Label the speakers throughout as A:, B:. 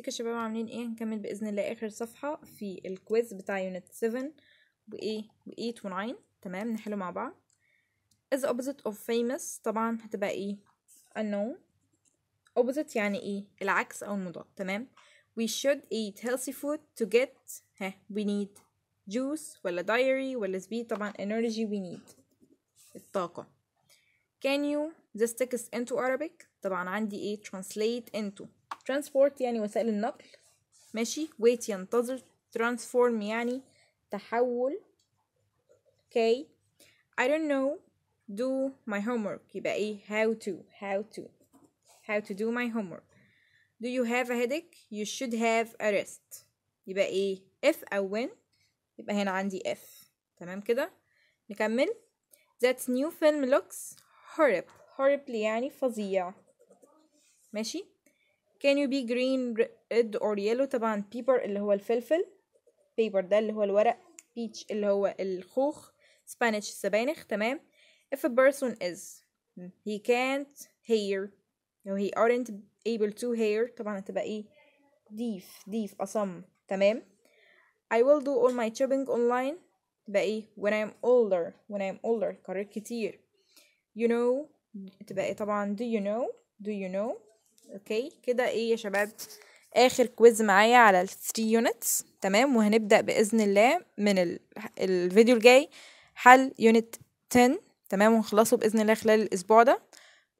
A: ازيكم يا شباب عاملين ايه هنكمل باذن الله اخر صفحه في الكويز بتاع يونت 7 وايه و8 تمام نحله مع بعض is opposite of famous طبعا هتبقى ايه unknown opposite يعني ايه العكس او المضاد تمام we should eat healthy food to get ها we need juice ولا diary ولا speed طبعا energy we need الطاقه can you this text into Arabic طبعا عندي ايه translate into transport يعني وسائل النقل ماشي wait ينتظر transform يعني تحول okay I don't know do my homework يبقى ايه how to how to how to do my homework do you have a headache you should have a rest يبقى ايه if أو when يبقى هنا عندي if تمام كده نكمل that new film looks horrible horrible يعني فظيع ماشي can you be green red or yellow طبعا paper اللي هو الفلفل paper ده اللي هو الورق peach اللي هو الخوخ Spanish السبانخ تمام if a person is he can't hear or he aren't able to hear طبعا هتبقى ايه deaf deaf أصم تمام I will do all my shopping online تبقى ايه when I'm older when I'm older قرر كتير you know تبقى ايه طبعا do you know do you know اوكي كده ايه يا شباب اخر كويز معايا على ال 3 يونتس تمام وهنبدا باذن الله من ال... الفيديو الجاي حل يونت 10 تمام ونخلصه باذن الله خلال الاسبوع ده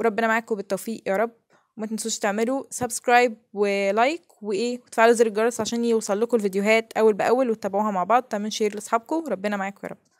A: وربنا معاكم بالتوفيق يا رب وما تنسوش تعملوا سبسكرايب ولايك وايه وتفعلوا زر الجرس عشان يوصل لكم الفيديوهات اول باول وتتابعوها مع بعض تعملوا شير لاصحابكم ربنا معاكم يا رب